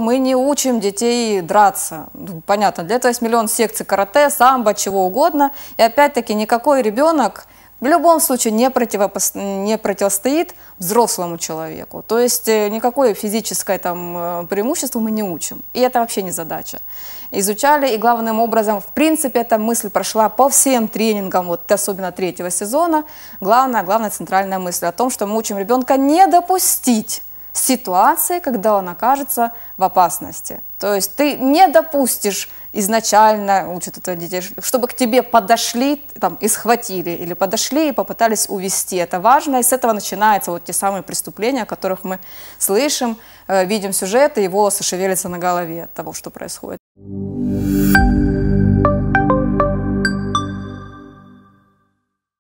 Мы не учим детей драться. Ну, понятно, для этого есть миллион секций карате, самбо, чего угодно. И опять-таки никакой ребенок в любом случае не, противопос... не противостоит взрослому человеку. То есть э, никакое физическое там, э, преимущество мы не учим. И это вообще не задача. Изучали, и главным образом, в принципе, эта мысль прошла по всем тренингам, вот особенно третьего сезона. Главная, главная центральная мысль о том, что мы учим ребенка не допустить ситуации, когда он окажется в опасности. То есть ты не допустишь изначально, учат это детей, чтобы к тебе подошли там, и схватили, или подошли и попытались увести. Это важно, и с этого начинаются вот те самые преступления, о которых мы слышим, э, видим сюжеты, и волосы шевелятся на голове от того, что происходит.